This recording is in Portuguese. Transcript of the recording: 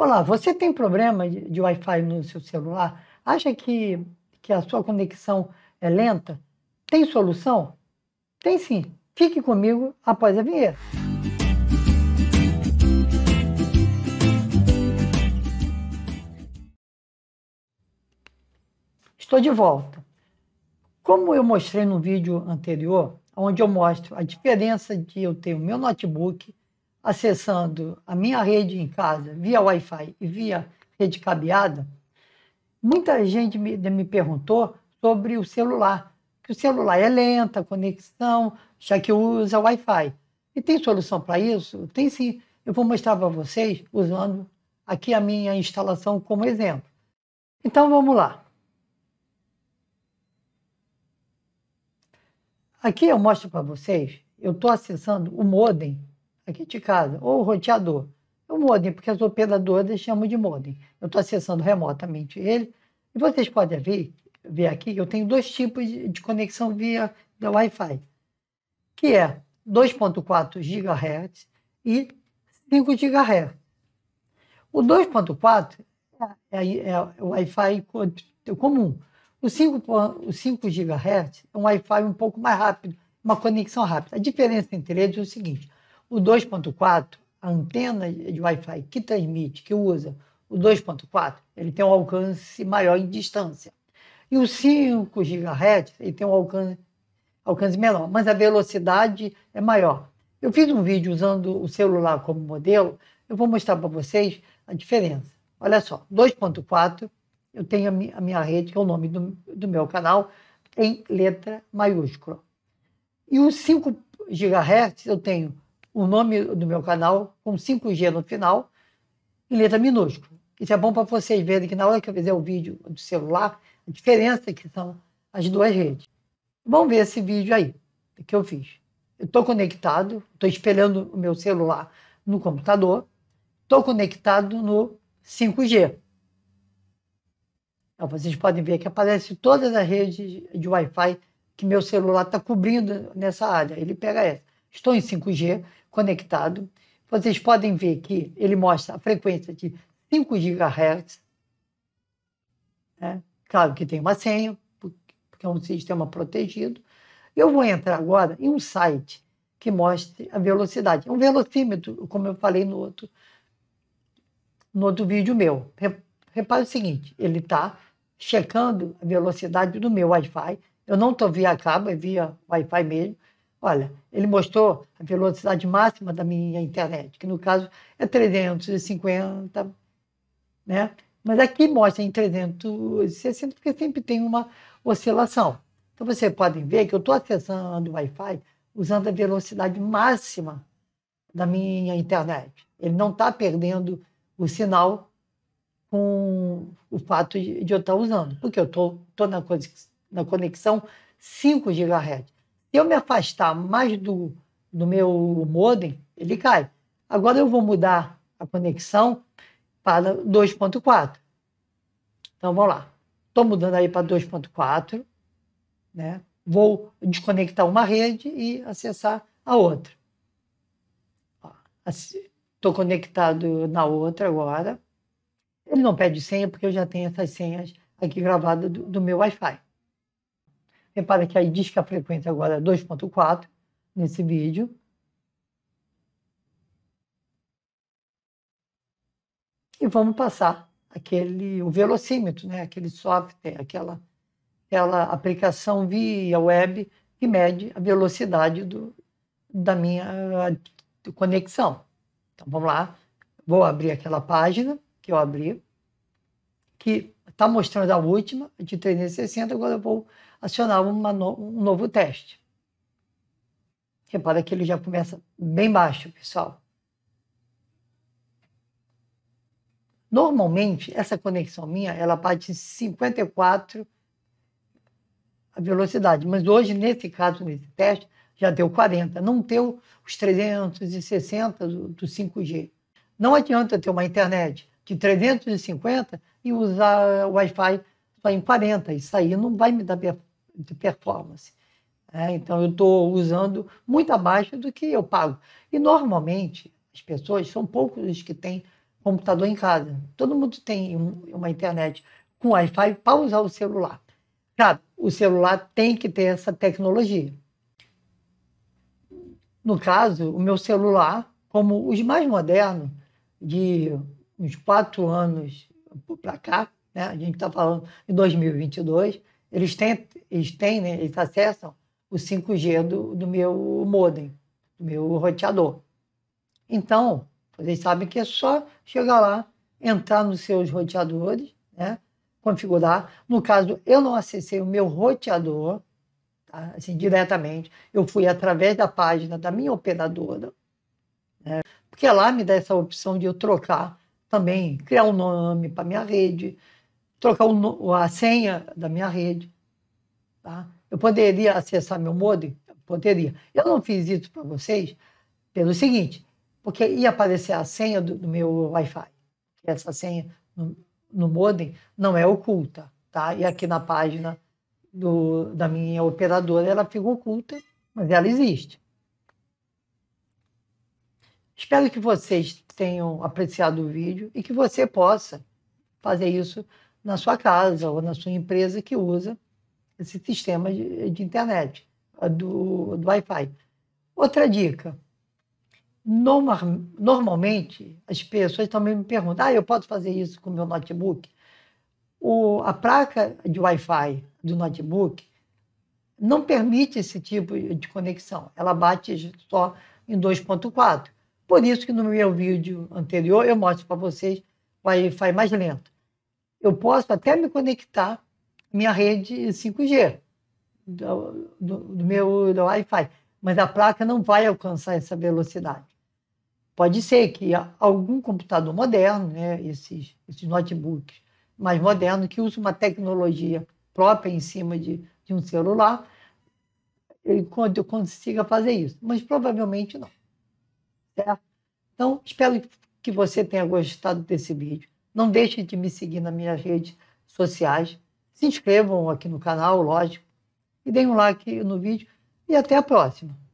Olá, você tem problema de, Wi-Fi no seu celular? Acha que, que a sua conexão é lenta? Tem solução? Tem sim. Fique comigo após a vinheta. Estou de volta. Como eu mostrei no vídeo anterior, onde eu mostro a diferença de eu ter o meu notebook acessando a minha rede em casa via Wi-Fi e via rede cabeada, muita gente me, me perguntou sobre o celular, que o celular é lenta, a conexão, já que usa Wi-Fi. E tem solução para isso? Tem sim. Eu vou mostrar para vocês usando aqui a minha instalação como exemplo. Então vamos lá. Aqui eu mostro para vocês, eu estou acessando o modem aqui de casa, ou o roteador. É o modem, porque as operadoras chamam de modem. Eu estou acessando remotamente ele. E vocês podem ver, ver aqui, eu tenho dois tipos de, conexão via Wi-Fi, que é 2.4 GHz e 5 GHz. O 2.4 é, é, é o Wi-Fi comum. O 5, o 5 GHz é um Wi-Fi um pouco mais rápido, uma conexão rápida. A diferença entre eles é o seguinte: o 2.4, a antena de Wi-Fi que transmite, que usa o 2.4, ele tem um alcance maior em distância. E o 5 GHz, ele tem um alcance, alcance menor, mas a velocidade é maior. Eu fiz um vídeo usando o celular como modelo, eu vou mostrar para vocês a diferença. Olha só, 2.4, eu tenho a minha rede, que é o nome do, do meu canal, em letra maiúscula. E o 5 GHz eu tenho o nome do meu canal com 5G no final, em letra minúscula. Isso é bom para vocês verem que na hora que eu fizer o vídeo do celular, a diferença é que são as duas redes. Vamos ver esse vídeo aí que eu fiz. Eu estou conectado, estou espelhando o meu celular no computador, estou conectado no 5G. Então, vocês podem ver que aparece todas as redes de Wi-Fi que meu celular está cobrindo nessa área. Ele pega essa. Estou em 5G conectado. Vocês podem ver que ele mostra a frequência de 5 GHz. Né? Claro que tem uma senha, porque é um sistema protegido. Eu vou entrar agora em um site que mostre a velocidade. É um velocímetro, como eu falei no outro, no outro vídeo meu. Repare o seguinte, ele está checando a velocidade do meu Wi-Fi. Eu não estou via cabo, é via Wi-Fi mesmo. Olha, ele mostrou a velocidade máxima da minha internet, que no caso é 350, né? Mas aqui mostra em 360, porque sempre tem uma oscilação. Então, vocês podem ver que eu estou acessando o Wi-Fi usando a velocidade máxima da minha internet. Ele não está perdendo o sinal com o fato de, eu estar tá usando, porque eu estou na, na conexão 5 GHz eu me afastar mais do, do meu modem, ele cai. Agora eu vou mudar a conexão para 2.4. Então vamos lá. Estou mudando aí para 2.4, né? Vou desconectar uma rede e acessar a outra. Estou conectado na outra agora. Ele não pede senha porque eu já tenho essas senhas aqui gravadas do, do meu Wi-Fi. Repara que aí diz que a frequência agora é 2.4 nesse vídeo. E vamos passar aquele, o velocímetro, né? aquele software, aquela, aquela aplicação via web que mede a velocidade do, da minha conexão. Então vamos lá, vou abrir aquela página que eu abri, que está mostrando a última, de 360, agora eu vou acionar no, um novo teste. Repara que ele já começa bem baixo, pessoal. Normalmente, essa conexão minha, ela bate 54 a velocidade, mas hoje, nesse caso, nesse teste, já deu 40. Não deu os 360 do, do 5G. Não adianta ter uma internet que 350 e usar o Wi-Fi só em 40. Isso aí não vai me dar de performance. É, então, eu estou usando muito abaixo do que eu pago. E, normalmente, as pessoas são poucos os que têm computador em casa. Todo mundo tem uma internet com Wi-Fi para usar o celular. Claro, o celular tem que ter essa tecnologia. No caso, o meu celular, como os mais modernos, de uns quatro anos para cá, né? a gente está falando em 2022, eles têm, eles, têm, né? eles acessam o 5G do, do meu modem, do meu roteador. Então, vocês sabem que é só chegar lá, entrar nos seus roteadores, né? configurar. No caso, eu não acessei o meu roteador tá? assim, diretamente, eu fui através da página da minha operadora, né? porque lá me dá essa opção de eu trocar também criar um nome para minha rede, trocar um, a senha da minha rede. Tá? Eu poderia acessar meu modem? Poderia. Eu não fiz isso para vocês pelo seguinte, porque ia aparecer a senha do, do meu Wi-Fi. Essa senha no, no, modem não é oculta, tá? E aqui na página do, da minha operadora ela fica oculta, mas ela existe. Espero que vocês tenham apreciado o vídeo e que você possa fazer isso na sua casa ou na sua empresa que usa esse sistema de, de internet, do, do Wi-Fi. Outra dica. Normal, normalmente, as pessoas também me perguntam: ah, eu posso fazer isso com meu notebook? O, a placa de Wi-Fi do notebook não permite esse tipo de conexão. Ela bate só em 2.4. Por isso que no meu vídeo anterior eu mostro para vocês, vai, fi mais lento. Eu posso até me conectar minha rede 5G do, do, do meu Wi-Fi, mas a placa não vai alcançar essa velocidade. Pode ser que algum computador moderno, né, esses, esses notebooks mais modernos, que usa uma tecnologia própria em cima de, de um celular, ele, eu consiga fazer isso, mas provavelmente não. Então, espero que você tenha gostado desse vídeo. Não deixe de me seguir nas minhas redes sociais. Se inscrevam aqui no canal, lógico. E deem um like no vídeo. E até a próxima.